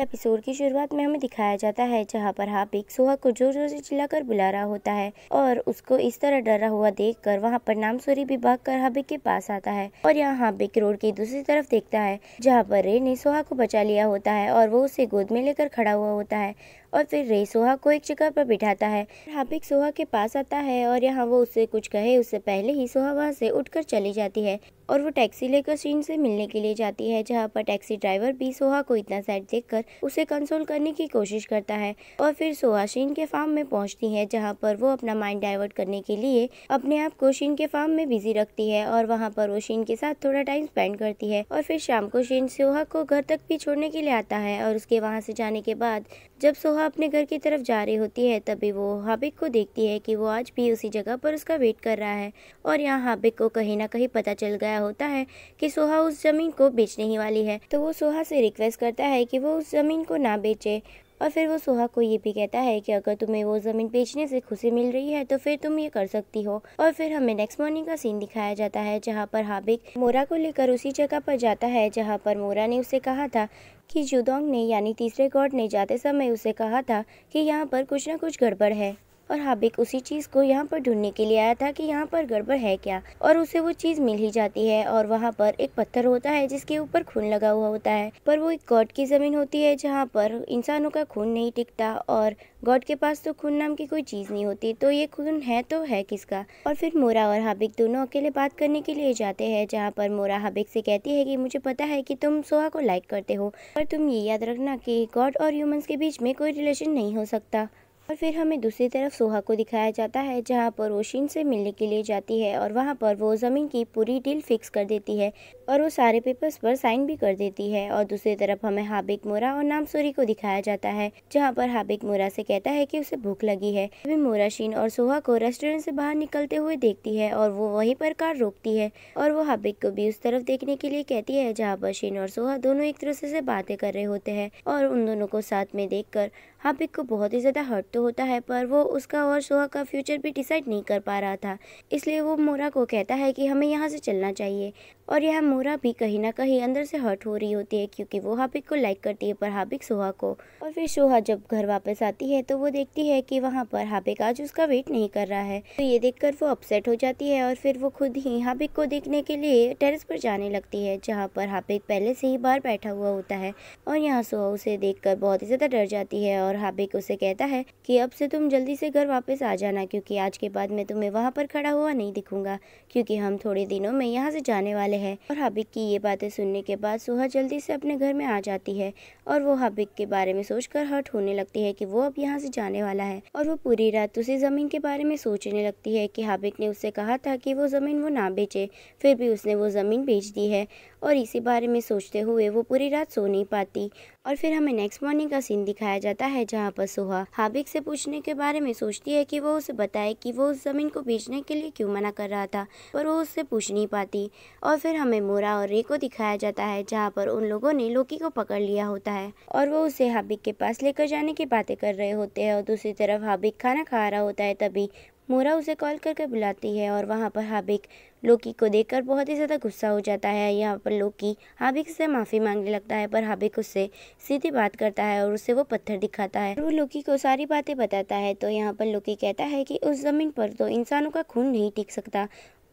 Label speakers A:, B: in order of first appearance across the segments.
A: episode की शुरुआत में हमें दिखाया जाता है जहाँ पर हापिक सोहा को जोर जोर से चिल्लाकर बुला रहा होता है और उसको इस तरह डरा हुआ देख कर वहाँ पर नामसूरी भी भाग कर हाबिक के पास आता है और यहाँ हाबिक रोड की दूसरी तरफ देखता है जहाँ पर रे ने सोहा को बचा लिया होता है और वो उसे गोद में लेकर खड़ा हुआ होता है और फिर रे सोहा को एक जगह पर बिठाता है हाबिक सोहा के पास आता है और यहाँ वो उससे कुछ कहे उससे पहले ही सोहा वहाँ से उठकर चली जाती है और वो टैक्सी लेकर सीन से मिलने के लिए जाती है जहाँ पर टैक्सी ड्राइवर भी सोहा को इतना सैड देखकर उसे कंसोल करने की कोशिश करता है और फिर सोहा शीन के फार्म में पहुंचती है जहां पर वो अपना माइंड डाइवर्ट करने के लिए अपने आप को शीन के फार्म में बिजी रखती है और वहाँ पर वो शीन के साथ थोड़ा टाइम स्पेंड करती है और फिर शाम को शीन सोहा को घर तक भी छोड़ने के लिए आता है और उसके वहाँ से जाने के बाद जब सोहा अपने घर की तरफ जा रही होती है तभी वो हाबिक को देखती है कि वो आज भी उसी जगह पर उसका वेट कर रहा है और यहाँ हाबिक को कहीं ना कहीं पता चल गया होता है कि सोहा उस जमीन को बेचने ही वाली है तो वो सोहा से रिक्वेस्ट करता है कि वो उस ज़मीन को ना बेचे और फिर वो सुहा को ये भी कहता है कि अगर तुम्हें वो ज़मीन बेचने से खुशी मिल रही है तो फिर तुम ये कर सकती हो और फिर हमें नेक्स्ट मॉर्निंग का सीन दिखाया जाता है जहाँ पर हाबिक मोरा को लेकर उसी जगह पर जाता है जहाँ पर मोरा ने उसे कहा था कि जुदोंग ने यानी तीसरे गॉड ने जाते समय उसे कहा था कि यहाँ पर कुछ ना कुछ गड़बड़ है और हाबिक उसी चीज़ को यहाँ पर ढूंढने के लिए आया था कि यहाँ पर गड़बड़ है क्या और उसे वो चीज़ मिल ही जाती है और वहाँ पर एक पत्थर होता है जिसके ऊपर खून लगा हुआ होता है पर वो एक गॉड की ज़मीन होती है जहाँ पर इंसानों का खून नहीं टिकता और गॉड के पास तो खून नाम की कोई चीज़ नहीं होती तो ये खून है तो है किसका और फिर मोरा और हाबिक दोनों अकेले बात करने के लिए जाते हैं जहाँ पर मोरा हाबिक से कहती है कि मुझे पता है कि तुम सोहा को लाइक करते हो पर तुम ये याद रखना कि गॉड और ह्यूमंस के बीच में कोई रिलेशन नहीं हो सकता और फिर हमें दूसरी तरफ सोहा को दिखाया जाता है जहाँ पर वो शीन से मिलने के लिए जाती है और वहाँ पर वो ज़मीन की पूरी डील फिक्स कर देती है और वो सारे पेपर्स पर साइन भी कर देती है और दूसरी तरफ हमें हाबिक मोरा और नामसूरी को दिखाया जाता है जहाँ पर हाबिक मोरा से कहता है कि उसे भूख लगी है तभी मोरा शीन और सोहा को रेस्टोरेंट से बाहर निकलते हुए देखती है और वो वहीं पर कार रोकती है और वो हाबिक को भी उस तरफ देखने के लिए कहती है जहाँ पर शीन और सोहा दोनों एक दूसरे से बातें कर रहे होते हैं और उन दोनों को साथ में कर हाबिक को बहुत ही ज्यादा हर्ट तो तो होता है पर वो उसका और सोहा का फ्यूचर भी डिसाइड नहीं कर पा रहा था इसलिए वो मोरा को कहता है कि हमें यहाँ से चलना चाहिए और यह मोरा भी कहीं ना कहीं अंदर से हर्ट हो रही होती है क्योंकि वो हाबिक को लाइक करती है पर हाबिक सोहा को और फिर सोहा जब घर वापस आती है तो वो देखती है कि वहाँ पर हाबिक आज उसका वेट नहीं कर रहा है तो ये देखकर वो अपसेट हो जाती है और फिर वो खुद ही हाबिक को देखने के लिए टेरिस पर जाने लगती है जहाँ पर हाबिक पहले से ही बाहर बैठा हुआ होता है और यहाँ सोहा उसे देख बहुत ही ज़्यादा डर जाती है और हाबिक उसे कहता है कि कि अब से तुम जल्दी से घर वापस आ जाना क्योंकि आज के बाद मैं तुम्हें वहाँ पर खड़ा हुआ नहीं दिखूंगा क्योंकि हम थोड़े दिनों में यहाँ से जाने वाले हैं और हाबिक की ये बातें सुनने के बाद सुहा जल्दी से अपने घर में आ जाती है और वो हाबिक के बारे में सोचकर हर्ट होने लगती है कि वो अब यहाँ से जाने वाला है और वो पूरी रात उसी ज़मीन के बारे में सोचने लगती है कि हाबिक ने उससे कहा था कि वो ज़मीन वो ना बेचे फिर भी उसने वो ज़मीन बेच दी है और इसी बारे में सोचते हुए वो पूरी रात सो नहीं पाती और फिर हमें नेक्स्ट मॉर्निंग का सीन दिखाया जाता है जहाँ पर सोहा हाबिक से पूछने के बारे में सोचती है कि वो उसे बताए कि वो उस ज़मीन को बेचने के लिए क्यों मना कर रहा था पर वो उससे पूछ नहीं पाती और फिर हमें मोरा और रे को दिखाया जाता है जहाँ पर उन लोगों ने लोकी को पकड़ लिया होता है और वो उसे हाबिक के पास लेकर जाने की बातें कर रहे होते हैं और दूसरी तरफ हाबिक खाना खा रहा होता है तभी मोरा उसे कॉल करके बुलाती है और वहाँ पर हाबिक लोकी को देखकर बहुत ही ज़्यादा गुस्सा हो जाता है यहाँ पर लोकी हाबिक से माफ़ी मांगने लगता है पर हाबिक उससे सीधी बात करता है और उसे वो पत्थर दिखाता है वो लोकी को सारी बातें बताता है तो यहाँ पर लोकी कहता है कि उस ज़मीन पर तो इंसानों का खून नहीं टिक सकता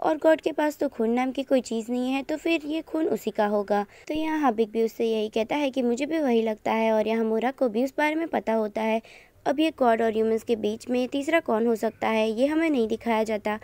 A: और गॉड के पास तो खून नाम की कोई चीज़ नहीं है तो फिर ये खून उसी का होगा तो यहाँ हाबिक भी उससे यही कहता है कि मुझे भी वही लगता है और यहाँ मोरा को भी उस बारे में पता होता है अब ये गॉड और ह्यूमंस के बीच में तीसरा कौन हो सकता है ये हमें नहीं दिखाया जाता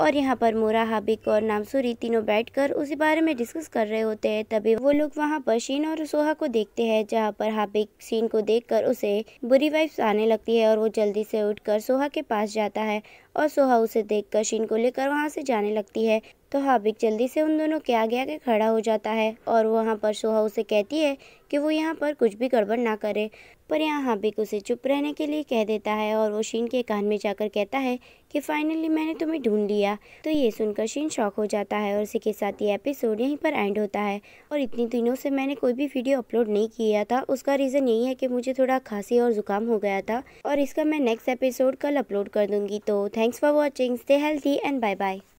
A: और यहाँ पर मोरा हाबिक और नामसूरी तीनों बैठकर उसी बारे में डिस्कस कर रहे होते हैं तभी वो लोग वहाँ पर शीन और सोहा को देखते हैं जहाँ पर हाबिक शीन को देखकर उसे बुरी वाइफ्स आने लगती है और वो जल्दी से उठकर सोहा के पास जाता है और सोहा उसे देखकर शीन को लेकर वहाँ से जाने लगती है तो हाबिक जल्दी से उन दोनों के आगे आगे खड़ा हो जाता है और वहाँ पर सोहा उसे कहती है कि वो यहाँ पर कुछ भी गड़बड़ ना करे पर यहाँ हाबिक उसे चुप रहने के लिए कह देता है और वो शीन के कान में जाकर कहता है कि फाइनली मैंने तुम्हें ढूंढ लिया तो ये सुनकर शीन शॉक हो जाता है और इसी के साथ ये एपिसोड यहीं पर एंड होता है और इतनी दिनों से मैंने कोई भी वीडियो अपलोड नहीं किया था उसका रीज़न यही है कि मुझे थोड़ा खांसी और ज़ुकाम हो गया था और इसका मैं नेक्स्ट एपिसोड कल अपलोड कर दूँगी तो thanks for watching stay healthy and bye bye